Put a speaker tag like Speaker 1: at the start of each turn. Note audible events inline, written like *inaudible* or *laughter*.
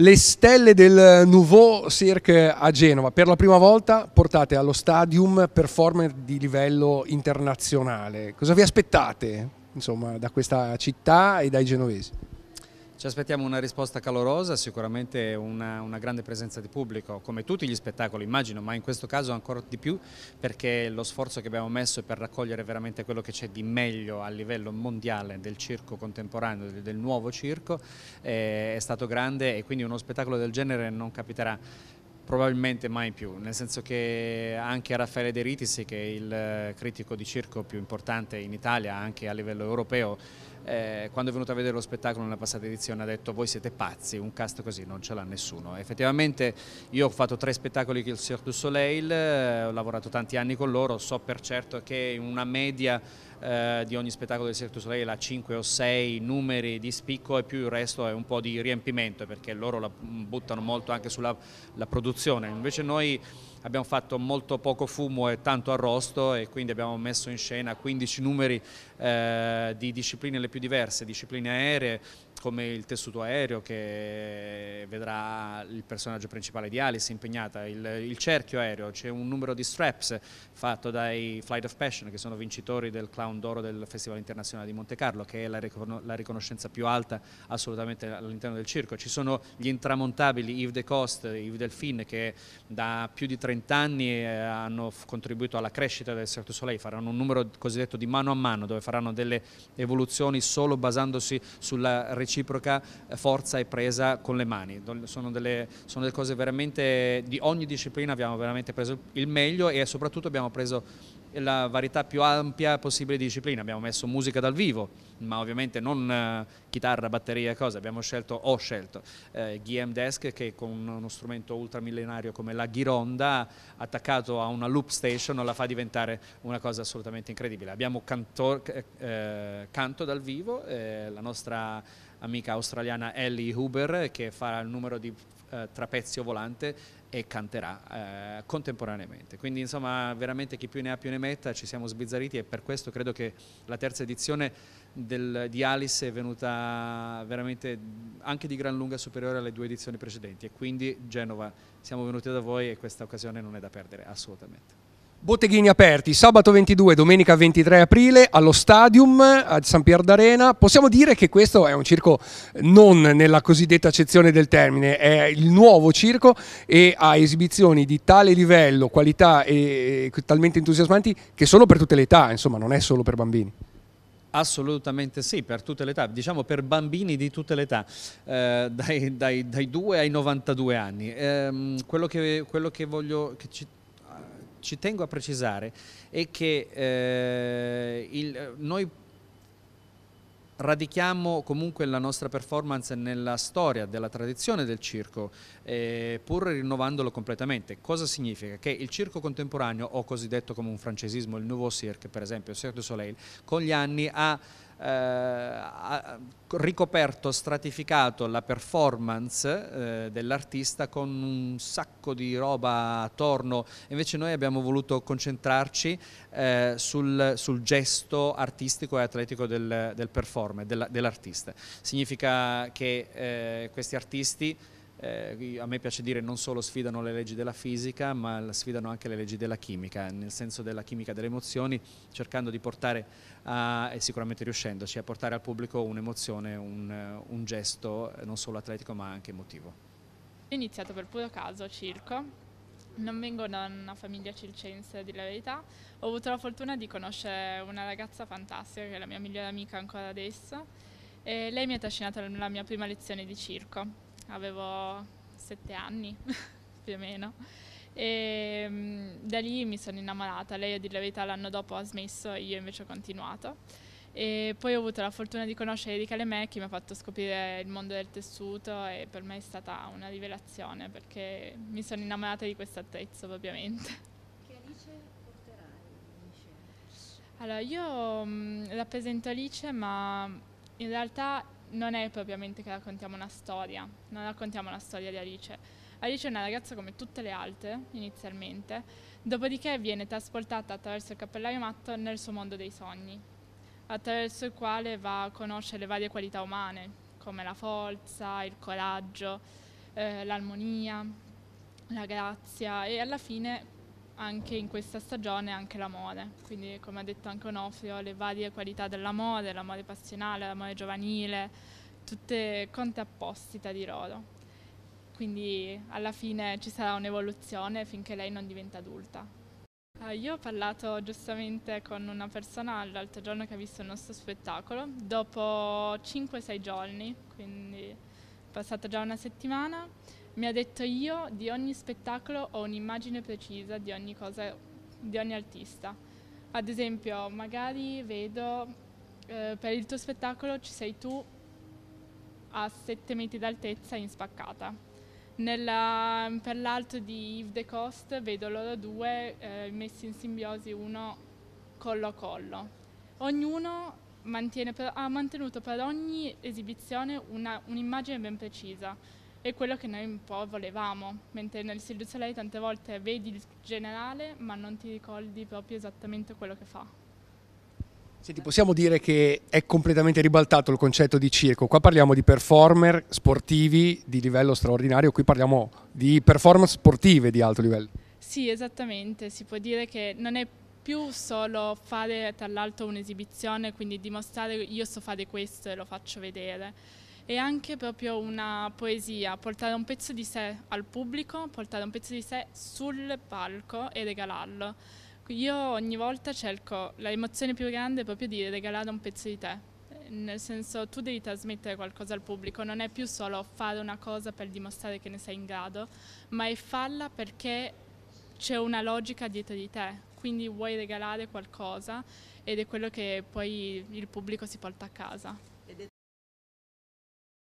Speaker 1: le stelle del Nouveau Cirque a Genova, per la prima volta portate allo stadium performer di livello internazionale. Cosa vi aspettate insomma, da questa città e dai genovesi?
Speaker 2: Ci aspettiamo una risposta calorosa, sicuramente una, una, grande presenza di pubblico, come tutti gli spettacoli immagino, ma in questo caso ancora di più perché lo sforzo che abbiamo messo per raccogliere veramente quello che c'è di meglio a livello mondiale del circo contemporaneo, del, del nuovo circo, eh, è stato grande e quindi uno spettacolo del genere non capiterà probabilmente mai più, nel senso che anche Raffaele De Ritisi, che è il eh, critico di circo più importante in Italia, anche a livello europeo, eh, quando è venuto a vedere lo spettacolo nella passata edizione ha detto voi siete pazzi, un cast così non ce l'ha nessuno. Effettivamente io ho fatto tre spettacoli con il Cirque du Soleil, eh, ho lavorato tanti anni con loro, so per certo che una media eh, di ogni spettacolo del Cirque du Soleil ha 5 o 6 numeri di spicco e più il resto è un po' di riempimento perché loro la buttano molto anche sulla produzione, invece noi abbiamo fatto molto poco fumo e tanto arrosto e quindi abbiamo messo in scena 15 numeri eh, di discipline le più diverse, discipline aeree, come il tessuto aereo che vedrà il personaggio principale di Alice impegnata, il, il cerchio aereo, c'è un numero di straps fatto dai Flight of Passion che sono vincitori del clown d'oro del Festival Internazionale di Monte Carlo che è la, ricon la riconoscenza più alta assolutamente all'interno del circo, ci sono gli intramontabili Yves de Coste, Yves Delphine che da più di 30 anni eh, hanno contribuito alla crescita del Cirque du Soleil, faranno un numero cosiddetto di mano a mano dove faranno delle evoluzioni solo basandosi sulla ricerca reciproca eh, forza e presa con le mani. Sono delle, sono delle cose veramente, di ogni disciplina abbiamo veramente preso il meglio e soprattutto abbiamo preso la varietà più ampia possibile di discipline. Abbiamo messo musica dal vivo, ma ovviamente non eh, chitarra, batteria, cose. Abbiamo scelto, ho scelto eh, Guillaume Desk che con uno strumento ultramillenario come la ghironda attaccato a una loop station la fa diventare una cosa assolutamente incredibile. Abbiamo cantor, eh, eh canto dal vivo, eh, la nostra amica australiana Ellie Huber che fa il numero di eh, trapezio volante e canterà eh, contemporaneamente. Quindi insomma veramente chi più ne ha più ne metta, ci siamo sbizzarriti e per questo credo che la terza edizione del, di Alice è venuta veramente anche di gran lunga superiore alle due edizioni precedenti e quindi Genova siamo venuti da voi e questa occasione non è da perdere assolutamente.
Speaker 1: Botteghini aperti sabato 22, domenica 23 aprile allo Stadium a San Pier d'Arena. Possiamo dire che questo è un circo non nella cosiddetta accezione del termine, è il nuovo circo e ha esibizioni di tale livello, qualità e talmente entusiasmanti che sono per tutte le età, insomma, non è solo per bambini.
Speaker 2: Assolutamente sì, per tutte le età, diciamo per bambini di tutte le età, eh, dai, 2 ai 92 anni. Eh, quello, che, quello che, voglio, che ci, ci tengo a precisare è che eh, il, noi radichiamo comunque la nostra performance nella storia della tradizione del circo, eh, pur rinnovandolo completamente. Cosa significa? Che il circo contemporaneo, o cosiddetto come un francesismo, il Nouveau Cirque, per esempio, il Cirque du Soleil, con gli anni ha eh, ha ricoperto, stratificato la performance eh, dell'artista con un sacco di roba attorno, invece noi abbiamo voluto concentrarci eh, sul, sul, gesto artistico e atletico del, del performer, dell'artista. Significa che eh, questi artisti eh, a me piace dire non solo sfidano le leggi della fisica ma sfidano anche le leggi della chimica, nel senso della chimica delle emozioni, cercando di portare a, e sicuramente riuscendoci a portare al pubblico un'emozione, un, eh, un gesto eh, non solo atletico ma anche emotivo.
Speaker 3: Ho iniziato per puro caso circo, non vengo da una famiglia circense, di la verità. Ho avuto la fortuna di conoscere una ragazza fantastica, che è la mia migliore amica ancora adesso, e lei mi ha trascinato nella mia prima lezione di circo avevo sette anni *laughs* più o meno. E ehm, da lì mi sono innamorata. Lei, a dire la verità, l'anno dopo ha smesso e io invece ho continuato. E poi ho avuto la fortuna di conoscere Erika Lemè che mi ha fatto scoprire il mondo del tessuto e per me è stata una rivelazione perché mi sono innamorata di questo attrezzo ovviamente. Che Alice porterà in scena? Allora io mh, mm, rappresento Alice ma in realtà non è propriamente che raccontiamo una storia, non raccontiamo la storia di Alice. Alice è una ragazza come tutte le altre, inizialmente, dopodiché viene trasportata attraverso il cappellaio matto nel suo mondo dei sogni, attraverso il quale va a conoscere le varie qualità umane, come la forza, il coraggio, eh, l'armonia, la grazia e alla fine anche in questa stagione anche l'amore, quindi come ha detto anche Onofrio le varie qualità dell'amore, l'amore passionale, l'amore giovanile, tutte contrapposte di loro. Quindi alla fine ci sarà un'evoluzione finché lei non diventa adulta. Ah, io ho parlato giustamente con una persona l'altro giorno che ha visto il nostro spettacolo, dopo 5-6 giorni, quindi è passata già una settimana, mi ha detto io di ogni spettacolo ho un'immagine precisa di ogni cosa, di ogni artista. Ad esempio, magari vedo eh, per il tuo spettacolo ci sei tu a 7 metri d'altezza in spaccata. Nella, per l'altro di Yves de Coste vedo loro due eh, messi in simbiosi uno collo a collo. Ognuno per, ha mantenuto per ogni esibizione una, un'immagine ben precisa è quello che noi un po' volevamo, mentre nel Cirque du Soleil tante volte vedi il generale ma non ti ricordi proprio esattamente quello che fa.
Speaker 1: Senti, possiamo dire che è completamente ribaltato il concetto di circo. Qua parliamo di performer sportivi di livello straordinario, qui parliamo di performance sportive di alto livello.
Speaker 3: Sì, esattamente, si può dire che non è più solo fare tra l'altro un'esibizione, quindi dimostrare io so fare questo e lo faccio vedere e anche proprio una poesia, portare un pezzo di sé al pubblico, portare un pezzo di sé sul palco e regalarlo. Io ogni volta cerco l'emozione più grande proprio di regalare un pezzo di te, nel senso tu devi trasmettere qualcosa al pubblico, non è più solo fare una cosa per dimostrare che ne sei in grado, ma è farla perché c'è una logica dietro di te, quindi vuoi regalare qualcosa ed è quello che poi il pubblico si porta a casa.